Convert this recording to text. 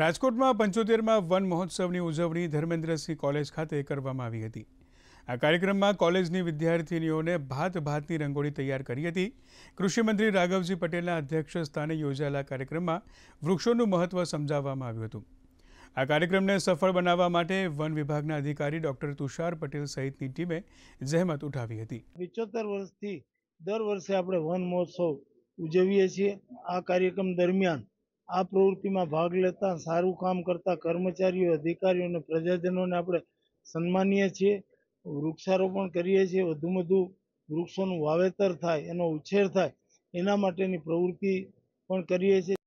રાજકોટમાં પંચોતેરમાં વન મહોત્સવની ઉજવણી ધર્મેન્દ્રસિંહ કોલેજ ખાતે કરવામાં આવી હતી આ કાર્યક્રમમાં કોલેજની વિદ્યાર્થીનીઓને ભાત ભાતની રંગોળી તૈયાર કરી હતી કૃષિમંત્રી રાઘવજી પટેલના અધ્યક્ષ સ્થાને યોજાયેલા કાર્યક્રમમાં વૃક્ષોનું મહત્વ સમજાવવામાં આવ્યું હતું આ કાર્યક્રમને સફળ બનાવવા માટે વન વિભાગના અધિકારી ડોક્ટર તુષાર પટેલ સહિતની ટીમે જહેમત ઉઠાવી હતી પિચોતેર વર્ષથી દર વર્ષે આપણે વન મહોત્સવ ઉજવીએ છીએ આ કાર્યક્રમ દરમિયાન આ પ્રવૃત્તિમાં ભાગ લેતા સારું કામ કરતા કર્મચારીઓ અધિકારીઓ અને પ્રજાજનોને આપણે સન્માનીય છીએ વૃક્ષારોપણ કરીએ છીએ વધુ વધુ વૃક્ષોનું વાવેતર થાય એનો ઉછેર થાય એના માટેની પ્રવૃત્તિ પણ કરીએ છીએ